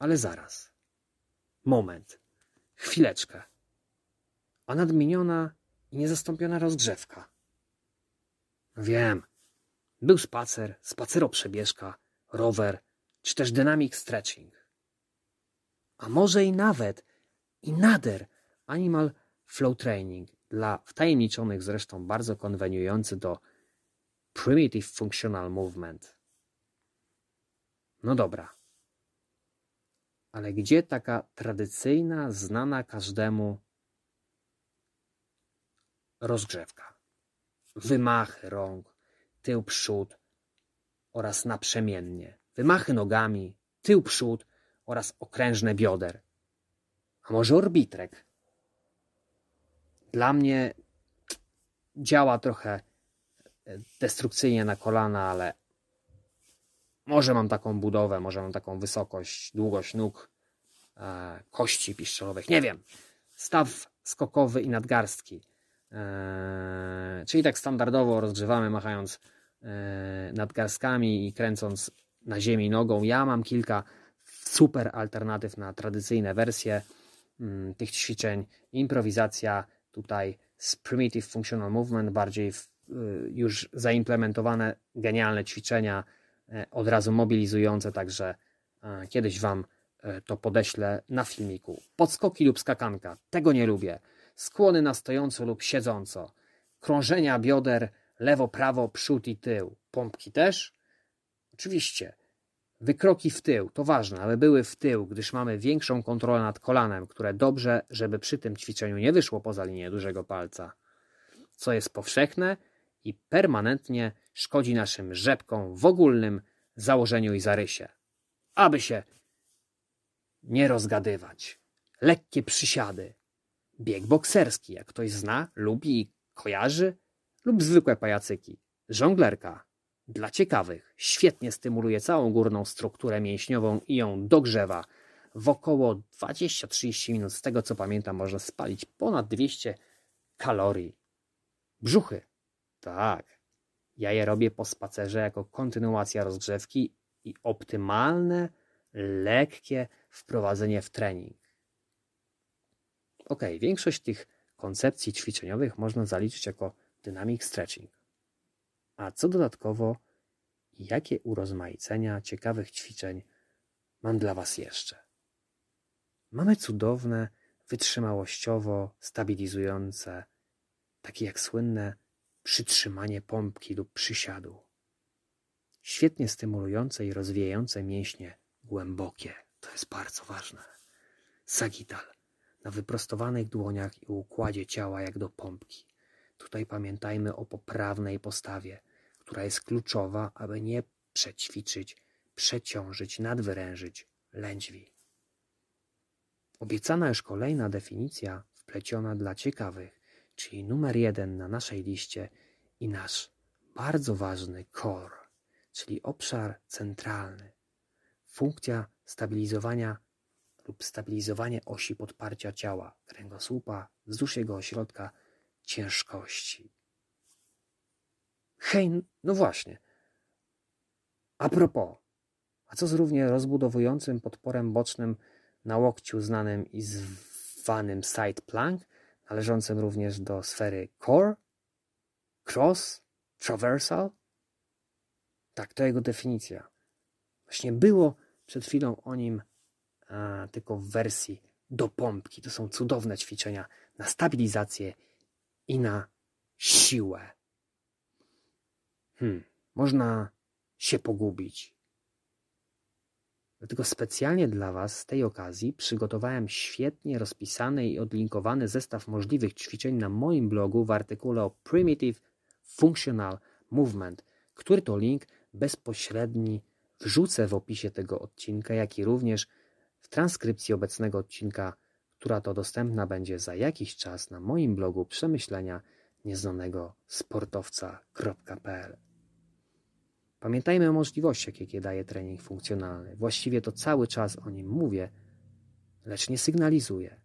Ale zaraz. Moment. Chwileczkę. A nadmieniona i niezastąpiona rozgrzewka. Wiem. Był spacer, spaceroprzebieszka, rower, czy też dynamic stretching. A może i nawet, i nader, animal flow training dla wtajemniczonych zresztą bardzo konweniujący do primitive functional movement. No dobra. Ale gdzie taka tradycyjna, znana każdemu rozgrzewka? Wymachy rąk, tył przód oraz naprzemiennie. Wymachy nogami, tył przód oraz okrężne bioder. A może orbitrek? Dla mnie działa trochę e, destrukcyjnie na kolana, ale może mam taką budowę, może mam taką wysokość, długość nóg, e, kości piszczelowych, nie wiem. Staw skokowy i nadgarstki. E, czyli tak standardowo rozgrzewamy, machając e, nadgarstkami i kręcąc na ziemi nogą. Ja mam kilka super alternatyw na tradycyjne wersje m, mm, tych ćwiczeń. Improwizacja tutaj z Primitive Functional Movement, bardziej w, y, już zaimplementowane, genialne ćwiczenia E, od razu mobilizujące, także e, kiedyś Wam e, to podeślę na filmiku. Podskoki lub skakanka, tego nie lubię. Skłony na stojąco lub siedząco. Krążenia bioder lewo, prawo, przód i tył. Pompki też? Oczywiście. Wykroki w tył, to ważne, aby były w tył, gdyż mamy większą kontrolę nad kolanem, które dobrze, żeby przy tym ćwiczeniu nie wyszło poza linię dużego palca. Co jest powszechne, i permanentnie szkodzi naszym rzepkom w ogólnym założeniu i zarysie. Aby się nie rozgadywać. Lekkie przysiady. Bieg bokserski, jak ktoś zna, lubi i kojarzy, lub zwykłe pajacyki. Żonglerka. Dla ciekawych. Świetnie stymuluje całą górną strukturę mięśniową i ją dogrzewa. W około 20-30 minut, z tego co pamiętam, można spalić ponad 200 kalorii. Brzuchy. Tak. Ja je robię po spacerze jako kontynuacja rozgrzewki i optymalne, lekkie wprowadzenie w trening. Ok, większość tych koncepcji ćwiczeniowych można zaliczyć jako dynamic stretching. A co dodatkowo, jakie urozmaicenia ciekawych ćwiczeń mam dla Was jeszcze? Mamy cudowne, wytrzymałościowo stabilizujące, takie jak słynne przytrzymanie pompki lub przysiadu. Świetnie stymulujące i rozwijające mięśnie głębokie, to jest bardzo ważne. Sagital na wyprostowanych dłoniach i układzie ciała jak do pompki. Tutaj pamiętajmy o poprawnej postawie, która jest kluczowa, aby nie przećwiczyć, przeciążyć, nadwyrężyć lędźwi. Obiecana już kolejna definicja wpleciona dla ciekawych czyli numer jeden na naszej liście i nasz bardzo ważny core, czyli obszar centralny. Funkcja stabilizowania lub stabilizowanie osi podparcia ciała, kręgosłupa, wzdłuż jego ośrodka, ciężkości. Hej, no właśnie. A propos, a co z równie rozbudowującym podporem bocznym na łokciu znanym i zwanym side plank? należącym również do sfery core, cross, traversal. Tak, to jego definicja. Właśnie było przed chwilą o nim a, tylko w wersji do pompki. To są cudowne ćwiczenia na stabilizację i na siłę. Hmm, można się pogubić. Dlatego specjalnie dla Was z tej okazji przygotowałem świetnie rozpisany i odlinkowany zestaw możliwych ćwiczeń na moim blogu w artykule o Primitive Functional Movement, który to link bezpośredni wrzucę w opisie tego odcinka, jak i również w transkrypcji obecnego odcinka, która to dostępna będzie za jakiś czas na moim blogu przemyślenia nieznanego sportowca.pl. Pamiętajmy o możliwościach, jakie daje trening funkcjonalny. Właściwie to cały czas o nim mówię, lecz nie sygnalizuję.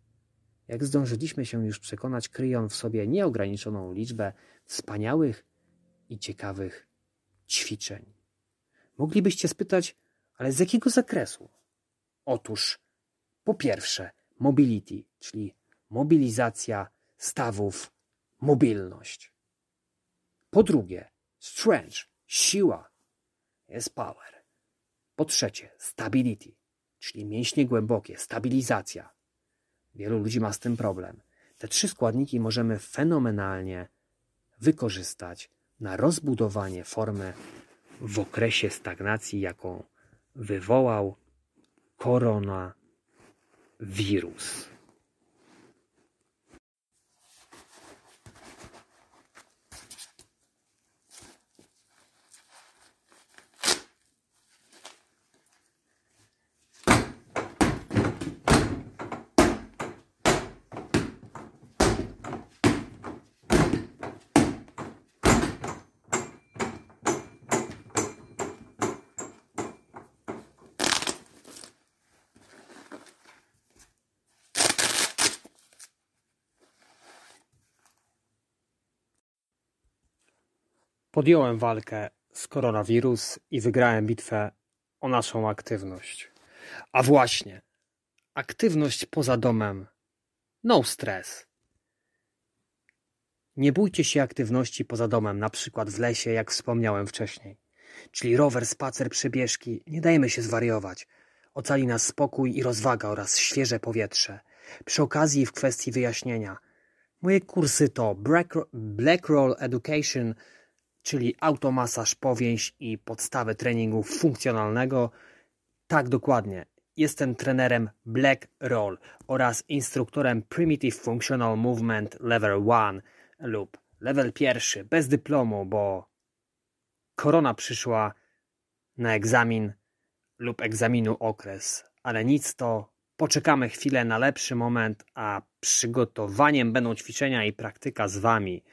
Jak zdążyliśmy się już przekonać, kryje on w sobie nieograniczoną liczbę wspaniałych i ciekawych ćwiczeń. Moglibyście spytać, ale z jakiego zakresu? Otóż, po pierwsze, mobility, czyli mobilizacja stawów, mobilność. Po drugie, strength, siła, jest power. Po trzecie, stability, czyli mięśnie głębokie, stabilizacja. Wielu ludzi ma z tym problem. Te trzy składniki możemy fenomenalnie wykorzystać na rozbudowanie formy w okresie stagnacji, jaką wywołał koronawirus. Podjąłem walkę z koronawirus i wygrałem bitwę o naszą aktywność. A właśnie, aktywność poza domem. No stres. Nie bójcie się aktywności poza domem, na przykład w lesie, jak wspomniałem wcześniej. Czyli rower, spacer, przebieżki, nie dajmy się zwariować. Ocali nas spokój i rozwaga oraz świeże powietrze. Przy okazji w kwestii wyjaśnienia. Moje kursy to Blackroll Black Education czyli automasaż, powięź i podstawę treningu funkcjonalnego. Tak dokładnie. Jestem trenerem Black Roll oraz instruktorem Primitive Functional Movement Level 1 lub Level 1 bez dyplomu, bo korona przyszła na egzamin lub egzaminu okres, ale nic to poczekamy chwilę na lepszy moment, a przygotowaniem będą ćwiczenia i praktyka z Wami.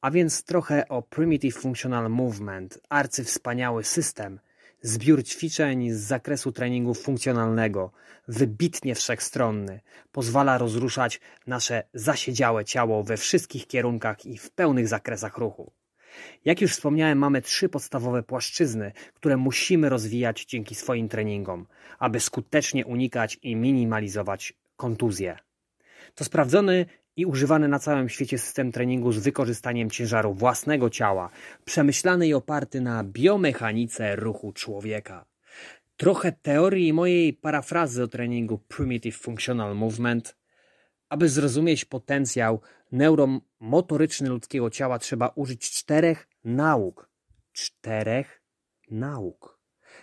A więc trochę o Primitive Functional Movement, arcywspaniały system, zbiór ćwiczeń z zakresu treningu funkcjonalnego, wybitnie wszechstronny, pozwala rozruszać nasze zasiedziałe ciało we wszystkich kierunkach i w pełnych zakresach ruchu. Jak już wspomniałem, mamy trzy podstawowe płaszczyzny, które musimy rozwijać dzięki swoim treningom, aby skutecznie unikać i minimalizować kontuzje. To sprawdzony i używany na całym świecie system treningu z wykorzystaniem ciężaru własnego ciała, przemyślany i oparty na biomechanice ruchu człowieka. Trochę teorii mojej parafrazy o treningu Primitive Functional Movement. Aby zrozumieć potencjał neuromotoryczny ludzkiego ciała, trzeba użyć czterech nauk. Czterech nauk,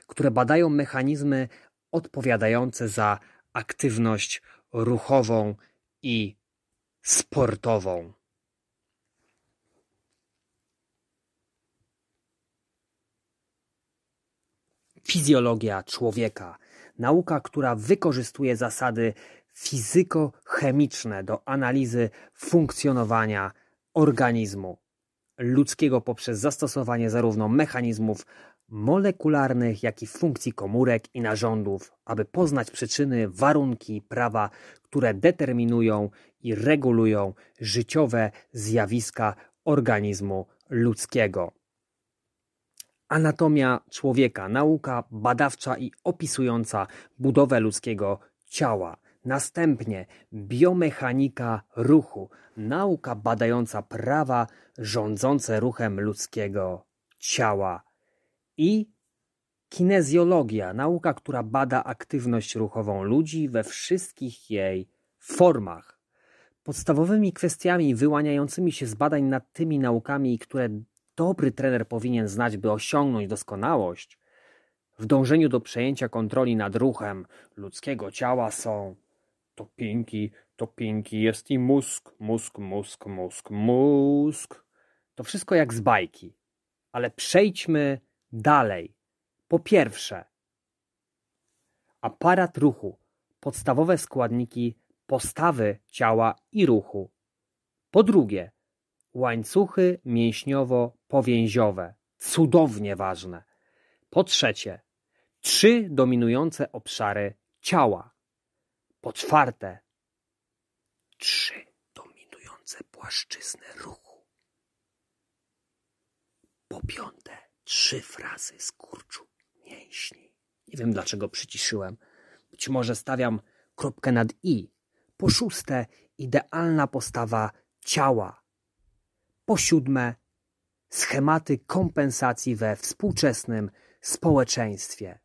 które badają mechanizmy odpowiadające za aktywność ruchową i sportową Fizjologia człowieka nauka, która wykorzystuje zasady fizyko-chemiczne do analizy funkcjonowania organizmu ludzkiego poprzez zastosowanie zarówno mechanizmów molekularnych, jak i funkcji komórek i narządów, aby poznać przyczyny, warunki, prawa, które determinują i regulują życiowe zjawiska organizmu ludzkiego. Anatomia człowieka, nauka badawcza i opisująca budowę ludzkiego ciała. Następnie biomechanika ruchu, nauka badająca prawa rządzące ruchem ludzkiego ciała i kinezjologia, nauka, która bada aktywność ruchową ludzi we wszystkich jej formach. Podstawowymi kwestiami wyłaniającymi się z badań nad tymi naukami, które dobry trener powinien znać, by osiągnąć doskonałość, w dążeniu do przejęcia kontroli nad ruchem ludzkiego ciała są to pięki, to pięki jest i mózg, mózg, mózg, mózg, mózg. To wszystko jak z bajki. Ale przejdźmy dalej. Po pierwsze, aparat ruchu, podstawowe składniki postawy ciała i ruchu. Po drugie, łańcuchy mięśniowo-powięziowe, cudownie ważne. Po trzecie, trzy dominujące obszary ciała: po czwarte, trzy dominujące płaszczyzny ruchu. Po piąte, trzy frazy z kurczu mięśni. Nie wiem dlaczego przyciszyłem. Być może stawiam kropkę nad i. Po szóste, idealna postawa ciała. Po siódme, schematy kompensacji we współczesnym społeczeństwie.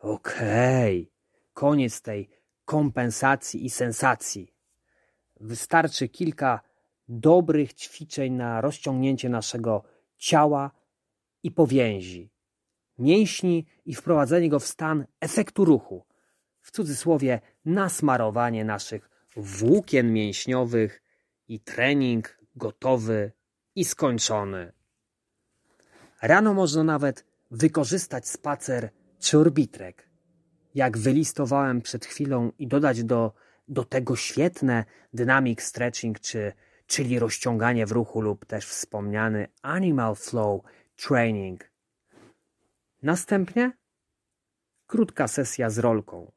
Okej, okay. koniec tej kompensacji i sensacji. Wystarczy kilka dobrych ćwiczeń na rozciągnięcie naszego ciała i powięzi, mięśni i wprowadzenie go w stan efektu ruchu. W cudzysłowie nasmarowanie naszych włókien mięśniowych i trening gotowy i skończony. Rano można nawet wykorzystać spacer czy orbitrek jak wylistowałem przed chwilą i dodać do, do tego świetne dynamic stretching, czy, czyli rozciąganie w ruchu lub też wspomniany animal flow training. Następnie krótka sesja z rolką.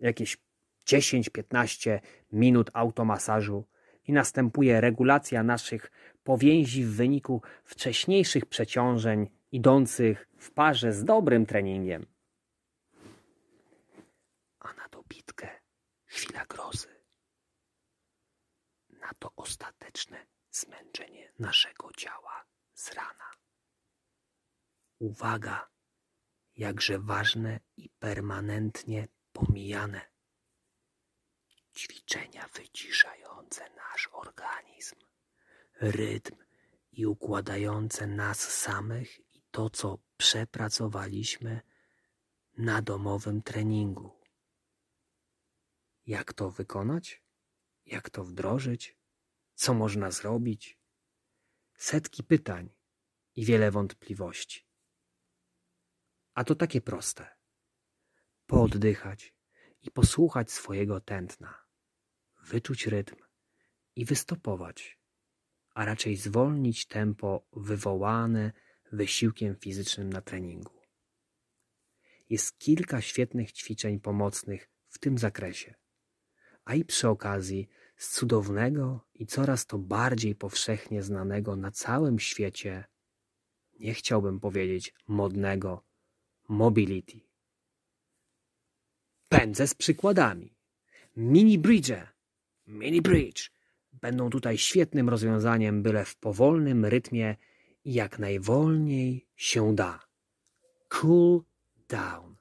Jakieś 10-15 minut automasażu i następuje regulacja naszych powięzi w wyniku wcześniejszych przeciążeń idących w parze z dobrym treningiem na dobitkę, chwila grozy. Na to ostateczne zmęczenie naszego ciała z rana. Uwaga, jakże ważne i permanentnie pomijane. Ćwiczenia wyciszające nasz organizm, rytm i układające nas samych i to, co przepracowaliśmy na domowym treningu. Jak to wykonać? Jak to wdrożyć? Co można zrobić? Setki pytań i wiele wątpliwości. A to takie proste. Pooddychać i posłuchać swojego tętna, wyczuć rytm i wystopować, a raczej zwolnić tempo wywołane wysiłkiem fizycznym na treningu. Jest kilka świetnych ćwiczeń pomocnych w tym zakresie a i przy okazji z cudownego i coraz to bardziej powszechnie znanego na całym świecie, nie chciałbym powiedzieć modnego, mobility. Pędzę z przykładami. Mini bridge, mini bridge będą tutaj świetnym rozwiązaniem, byle w powolnym rytmie i jak najwolniej się da. Cool down.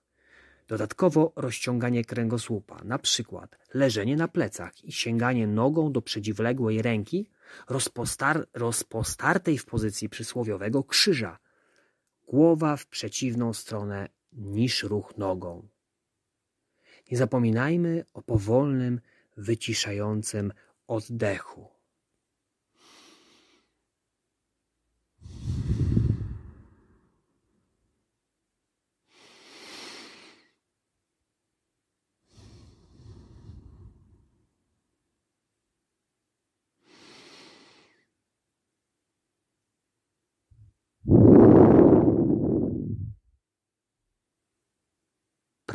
Dodatkowo rozciąganie kręgosłupa, na przykład leżenie na plecach i sięganie nogą do przeciwległej ręki rozpostar rozpostartej w pozycji przysłowiowego krzyża. Głowa w przeciwną stronę niż ruch nogą. Nie zapominajmy o powolnym, wyciszającym oddechu.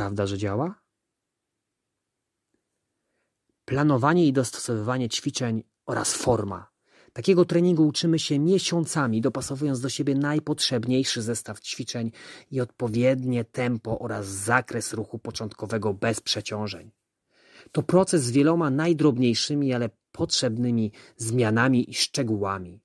Prawda, że działa? Planowanie i dostosowywanie ćwiczeń oraz forma. Takiego treningu uczymy się miesiącami, dopasowując do siebie najpotrzebniejszy zestaw ćwiczeń i odpowiednie tempo oraz zakres ruchu początkowego bez przeciążeń. To proces z wieloma najdrobniejszymi, ale potrzebnymi zmianami i szczegółami.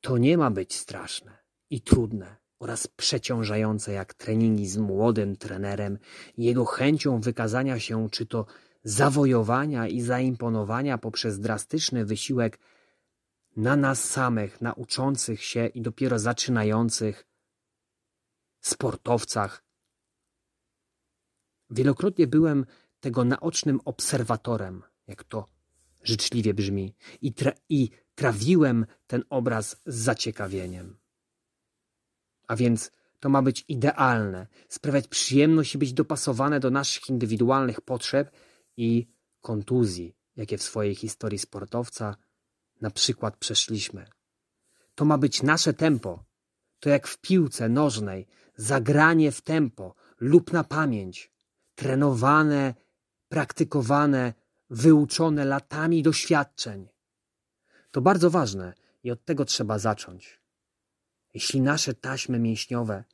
To nie ma być straszne i trudne oraz przeciążające jak treningi z młodym trenerem jego chęcią wykazania się czy to zawojowania i zaimponowania poprzez drastyczny wysiłek na nas samych, na uczących się i dopiero zaczynających sportowcach. Wielokrotnie byłem tego naocznym obserwatorem, jak to życzliwie brzmi, i, tra i trawiłem ten obraz z zaciekawieniem. A więc to ma być idealne, sprawiać przyjemność i być dopasowane do naszych indywidualnych potrzeb i kontuzji, jakie w swojej historii sportowca na przykład przeszliśmy. To ma być nasze tempo. To jak w piłce nożnej, zagranie w tempo lub na pamięć, trenowane, praktykowane, wyuczone latami doświadczeń. To bardzo ważne i od tego trzeba zacząć. Jeśli nasze taśmy mięśniowe